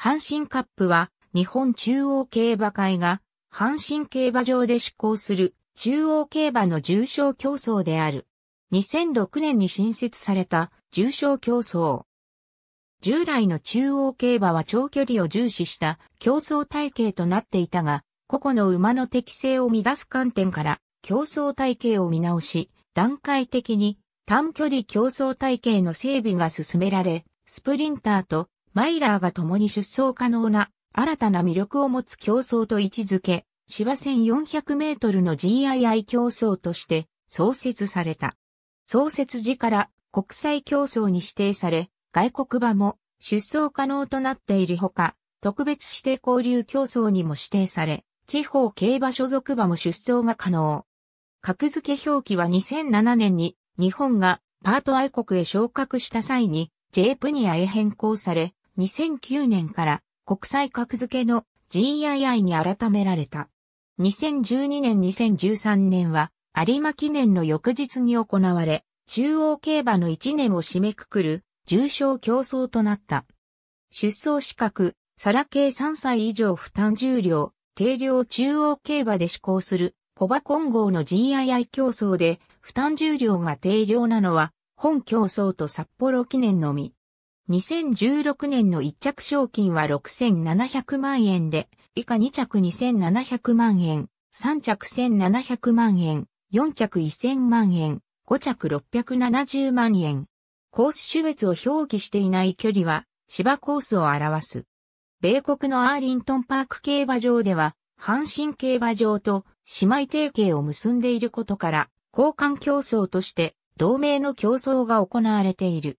阪神カップは日本中央競馬会が阪神競馬場で施行する中央競馬の重賞競争である。2006年に新設された重賞競争。従来の中央競馬は長距離を重視した競争体系となっていたが、個々の馬の適性を乱す観点から競争体系を見直し、段階的に短距離競争体系の整備が進められ、スプリンターとマイラーが共に出走可能な新たな魅力を持つ競争と位置づけ、芝1400メートルの GII 競争として創設された。創設時から国際競争に指定され、外国馬も出走可能となっているほか、特別指定交流競争にも指定され、地方競馬所属馬も出走が可能。格付け表記は2007年に日本がパート愛国へ昇格した際に J プニアへ変更され、2009年から国際格付けの GII に改められた。2012年2013年は有馬記念の翌日に行われ、中央競馬の1年を締めくくる重賞競争となった。出走資格、サラ系3歳以上負担重量、定量中央競馬で施行する小馬混合の GII 競争で負担重量が定量なのは本競争と札幌記念のみ。2016年の1着賞金は6700万円で、以下2着2700万円、3着1700万円、4着1000万円、5着670万円。コース種別を表記していない距離は芝コースを表す。米国のアーリントンパーク競馬場では、阪神競馬場と姉妹提携を結んでいることから、交換競争として同盟の競争が行われている。